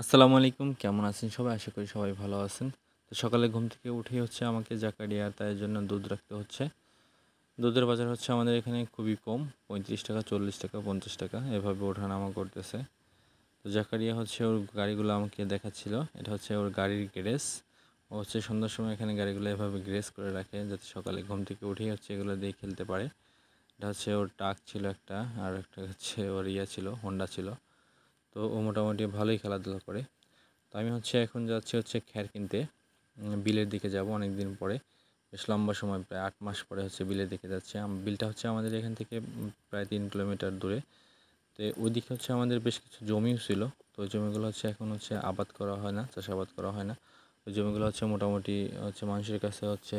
আসসালামু আলাইকুম কেমন আছেন সবাই আশা করি সবাই ভালো আছেন তো সকালে ঘুম থেকে উঠেই হচ্ছে আমাকে জাকারিয়া তাই জন্য দুধ রাখতে হচ্ছে দুধের বাজার হচ্ছে আমাদের এখানে খুবই কম পঁয়ত্রিশ টাকা চল্লিশ টাকা পঞ্চাশ টাকা এভাবে ওঠানামা করতেছে তো জাকারিয়া হচ্ছে ওর গাড়িগুলো আমাকে দেখাচ্ছিল এটা হচ্ছে ওর গাড়ির গ্রেস ও হচ্ছে সন্ধ্যার সময় এখানে গাড়িগুলো এভাবে গ্রেস করে রাখে যাতে সকালে ঘুম থেকে উঠেই হচ্ছে এগুলো দিয়ে খেলতে পারে এটা হচ্ছে ওর টাক ছিল একটা আর একটা হচ্ছে ওর ইয়া ছিল হোন্ডা ছিল তো ও মোটামুটি ভালোই খেলাধুলা করে তো আমি হচ্ছে এখন যাচ্ছি হচ্ছে খ্যার কিনতে বিলের দিকে যাব অনেক দিন পরে বেশ লম্বা সময় প্রায় আট মাস পরে হচ্ছে বিলের দিকে যাচ্ছে বিলটা হচ্ছে আমাদের এখান থেকে প্রায় তিন কিলোমিটার দূরে তো ওইদিকে হচ্ছে আমাদের বেশ কিছু জমিও ছিল তো ওই জমিগুলো হচ্ছে এখন হচ্ছে আবাদ করা হয় না চাষাবাদ করা হয় না ওই জমিগুলো হচ্ছে মোটামুটি হচ্ছে মানুষের কাছে হচ্ছে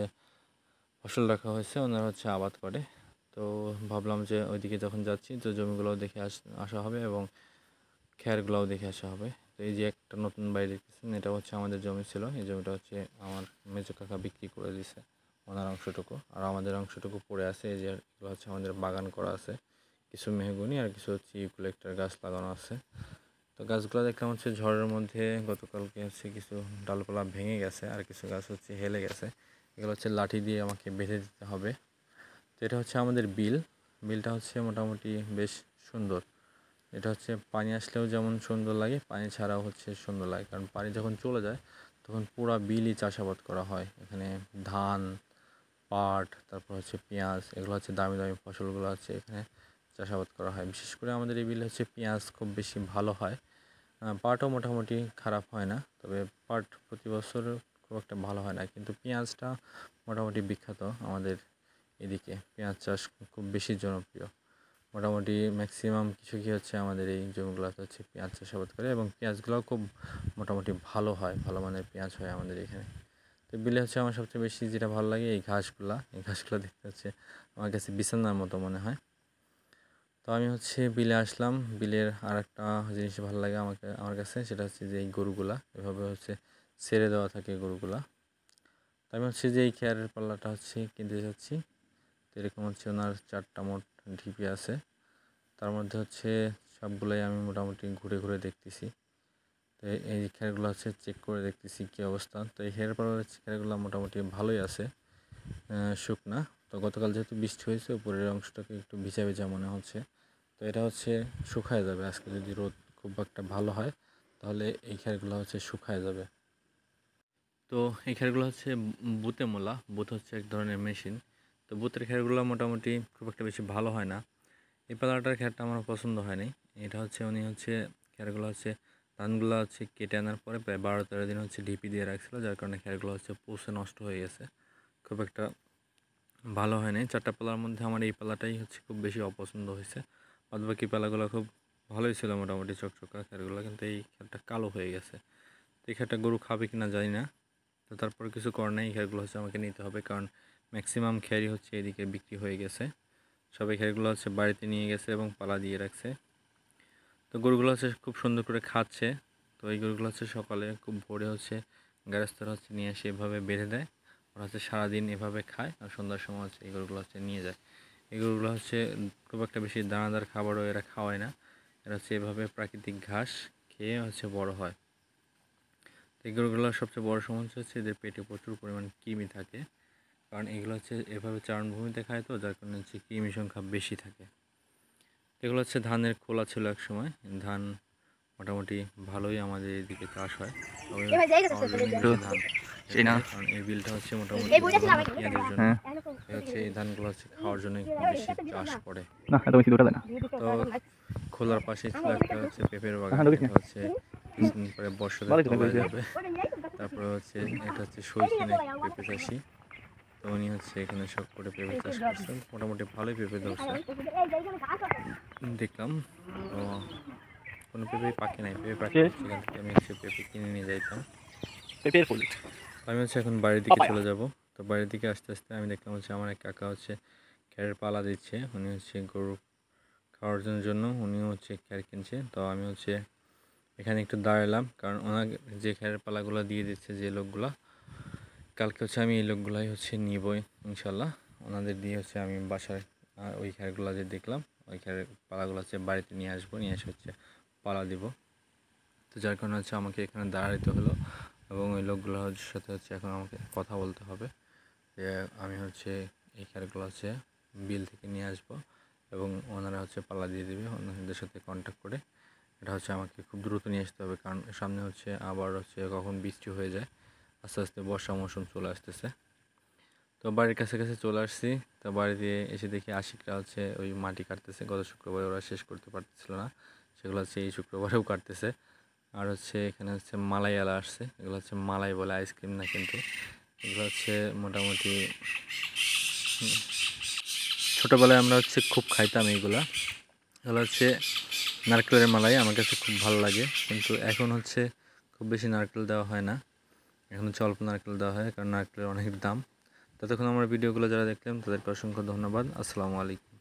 ফসল রাখা হয়েছে ওনারা হচ্ছে আবাদ করে তো ভাবলাম যে ওইদিকে যখন যাচ্ছি তো জমিগুলো দেখে আস আসা হবে এবং খেয়ারগুলোও দেখে আসা হবে তো এই যে একটা নতুন বাড়ি দেখতেছেন এটা হচ্ছে আমাদের জমি ছিল এই জমিটা হচ্ছে আমার মেজো কাকা বিক্রি করে দিছে ওনার অংশটুকু আর আমাদের অংশটুকু পড়ে আছে এই যে এগুলো হচ্ছে আমাদের বাগান করা আছে কিছু মেহগুনি আর কিছু হচ্ছে ইউকুলেক্টার গাছ লাগানো আছে তো গাছগুলো দেখলাম হচ্ছে ঝড়ের মধ্যে গতকালকে হচ্ছে কিছু ডালপালা ভেঙে গেছে আর কিছু গাছ হচ্ছে হেলে গেছে এগুলো হচ্ছে লাঠি দিয়ে আমাকে বেঁধে দিতে হবে তো এটা হচ্ছে আমাদের বিল বিলটা হচ্ছে মোটামুটি বেশ সুন্দর এটা হচ্ছে পানি আসলেও যেমন সুন্দর লাগে পানি ছাড়াও হচ্ছে সুন্দর লাগে কারণ পানি যখন চলে যায় তখন পুরা বিলই চাষাবাদ করা হয় এখানে ধান পাট তারপর হচ্ছে পেঁয়াজ এগুলো হচ্ছে দামি দামি ফসলগুলো আছে এখানে চাষাবাদ করা হয় বিশেষ করে আমাদের এই বিলে হচ্ছে পেঁয়াজ খুব বেশি ভালো হয় পাটও মোটামুটি খারাপ হয় না তবে পাট প্রতি বছর খুব একটা ভালো হয় না কিন্তু পেঁয়াজটা মোটামুটি বিখ্যাত আমাদের এদিকে পেঁয়াজ চাষ খুব বেশি জনপ্রিয় মোটামুটি ম্যাক্সিমাম কিছু কী হচ্ছে আমাদের এই জমিগুলোতে হচ্ছে পেঁয়াজ চাষাবাদ করে এবং পেঁয়াজগুলোও খুব মোটামুটি ভালো হয় ভালো মানের পেঁয়াজ হয় আমাদের এখানে তো বিলে হচ্ছে আমার সবচেয়ে বেশি যেটা ভালো লাগে এই ঘাসগুলা এই ঘাসগুলো দেখতে হচ্ছে আমার কাছে বিছানার মতো মনে হয় তো আমি হচ্ছে বিলে আসলাম বিলের আর একটা জিনিস ভালো লাগে আমাকে আমার কাছে সেটা হচ্ছে যে এই গরুগুলা এভাবে হচ্ছে ছেড়ে দেওয়া থাকে গরুগুলা তো আমি হচ্ছে যে এই খেয়ারের পাল্লাটা হচ্ছে কিনতে যাচ্ছি তো এরকম হচ্ছে ওনার চারটা মোট ডিপি আছে তার মধ্যে হচ্ছে সবগুলোই আমি মোটামুটি ঘুরে ঘুরে দেখতেছি তো এই খেয়ারগুলো হচ্ছে চেক করে দেখতেছি কী অবস্থা তো এই খেরের পর খেয়ারগুলো মোটামুটি ভালোই আছে শুকনা তো গতকাল যেহেতু বৃষ্টি হয়েছে উপরের অংশটাকে একটু ভিজা ভিজা মনে হচ্ছে তো এটা হচ্ছে শুকায় যাবে আজকে যদি রোদ খুব একটা ভালো হয় তাহলে এই খেয়ারগুলো হচ্ছে শুকায় যাবে তো এই খেয়ারগুলো হচ্ছে বুতে মোলা বুত হচ্ছে এক ধরনের মেশিন তো বুতের খেরগুলো মোটামুটি খুব একটা বেশি ভালো হয় না এই পালাটার খেরটা আমার পছন্দ হয়নি এটা হচ্ছে উনি হচ্ছে খেরগুলো হচ্ছে ধানগুলো হচ্ছে কেটে আনার পরে প্রায় বারো তেরো দিন হচ্ছে ঢিপি দিয়ে রাখছিল যার কারণে খেরগুলো হচ্ছে পৌষে নষ্ট হয়ে গেছে খুব একটা ভালো হয়নি চারটা পালার মধ্যে আমার এই পালাটাই হচ্ছে খুব বেশি অপছন্দ হয়েছে অথবা কি পালাগুলো খুব ভালোই ছিল মোটামুটি চকচকা খেরগুলো কিন্তু এই খেরটা কালো হয়ে গেছে তো এই খেরটা গরু খাবে কিনা জানি না তো তারপর কিছু করার নেই এই খেরগুলো হচ্ছে আমাকে নিতে হবে কারণ ম্যাক্সিমাম খেয়ারি হচ্ছে এদিকে বিক্রি হয়ে গেছে সবাই খেয়ারগুলো হচ্ছে বাড়িতে নিয়ে গেছে এবং পালা দিয়ে রাখছে তো গরুগুলো হচ্ছে খুব সুন্দর করে খাচ্ছে তো এই গরুগুলো হচ্ছে সকালে খুব ভোরে হচ্ছে গ্যারেস্তর হচ্ছে নিয়ে এসে এভাবে বেঁধে দেয় ওরা হচ্ছে সারাদিন এভাবে খায় আর সন্ধ্যার সময় হচ্ছে এই গরুগুলো হচ্ছে নিয়ে যায় এই গরুগুলো হচ্ছে খুব একটা বেশি দানাদার খাবারও এরা খাওয়ায় না এরা হচ্ছে এভাবে প্রাকৃতিক ঘাস খেয়ে হচ্ছে বড় হয় তো এই গরুগুলোর সবচেয়ে বড় সমস্যা হচ্ছে এদের পেটে প্রচুর পরিমাণ কৃমি থাকে কারণ এগুলো হচ্ছে এভাবে চারণভূমিতে খায় তো যার কারণে হচ্ছে কৃমি সংখ্যা বেশি থাকে এগুলো হচ্ছে ধানের খোলা ছিল এক সময় ধান মোটামুটি ভালোই আমাদের এদিকে চাষ হয় কারণ এই বিলটা হচ্ছে মোটামুটি হ্যাঁ। হচ্ছে এই ধানগুলো হচ্ছে খাওয়ার জন্য বেশি চাষ করে তো খোলার পাশে ছিল একটা হচ্ছে পেঁপের বাগান হ্যাঁ, হচ্ছে কিছুদিন পরে বর্ষা যাবে তারপরে হচ্ছে এটা হচ্ছে সই পেঁপে চাষি তো উনি হচ্ছে এখানে সব করে পেঁপে চাষ করছেন মোটামুটি ভালোই পেঁপে ধরছে দেখলাম তো কোনো পেঁপেই পাখি নাই পেঁপে পাখি সেখান থেকে আমি হচ্ছে পেঁপে কিনে নিয়ে যাইতাম পেঁপের ফুল আমি হচ্ছে এখন বাড়ির দিকে চলে যাব তো বাড়ির দিকে আস্তে আস্তে আমি দেখলাম হচ্ছে আমার এক কাকা হচ্ছে খ্যারের পালা দিচ্ছে উনি হচ্ছে গরু খাওয়ার জন্য উনিও হচ্ছে খ্যার কিনছে তো আমি হচ্ছে এখানে একটু দাঁড়ালাম কারণ ওনার যে খ্যারের পালাগুলো দিয়ে দিচ্ছে যে লোকগুলা কালকে হচ্ছে আমি এই লোকগুলাই হচ্ছে নিব ইনশাল্লাহ ওনাদের দিয়ে হচ্ছে আমি বাসায় ওই খেয়ারগুলো যে দেখলাম ওই খেয়ারের পালাগুলো হচ্ছে বাড়িতে নিয়ে আসবো নিয়ে এসে হচ্ছে পালা দিব তো যার কারণে হচ্ছে আমাকে এখানে দাঁড়াইতে হলো এবং ওই লোকগুলোর সাথে হচ্ছে এখন আমাকে কথা বলতে হবে যে আমি হচ্ছে এই খেয়ারগুলো হচ্ছে বিল থেকে নিয়ে আসবো এবং ওনারা হচ্ছে পালা দিয়ে দেবে ওনাদের সাথে কন্ট্যাক্ট করে এটা হচ্ছে আমাকে খুব দ্রুত নিয়ে আসতে হবে কারণ সামনে হচ্ছে আবার হচ্ছে কখন বৃষ্টি হয়ে যায় আস্তে আস্তে বর্ষা মৌসুম চলে আসতেছে তো বাড়ির কাছে কাছে চলে আসছি তো বাড়িতে এসে দেখি আশিকরা হচ্ছে ওই মাটি কাটতেছে গত শুক্রবারে ওরা শেষ করতে পারতেছিল না সেগুলো হচ্ছে এই শুক্রবারেও কাটতেছে আর হচ্ছে এখানে হচ্ছে মালাই আলা আসছে এগুলো হচ্ছে মালাই বলে আইসক্রিম না কিন্তু এগুলো হচ্ছে মোটামুটি ছোটোবেলায় আমরা হচ্ছে খুব খাইতাম এইগুলা এগুলো হচ্ছে নারকেলের মালাই আমার কাছে খুব ভালো লাগে কিন্তু এখন হচ্ছে খুব বেশি নারকেল দেওয়া হয় না এখন হচ্ছে অল্প নারকেল দেওয়া হয় কারণ নারকেলের অনেক দাম ততক্ষণ আমার ভিডিওগুলো যারা দেখলেন তাদেরকে অসংখ্য ধন্যবাদ আসসালামু আলাইকুম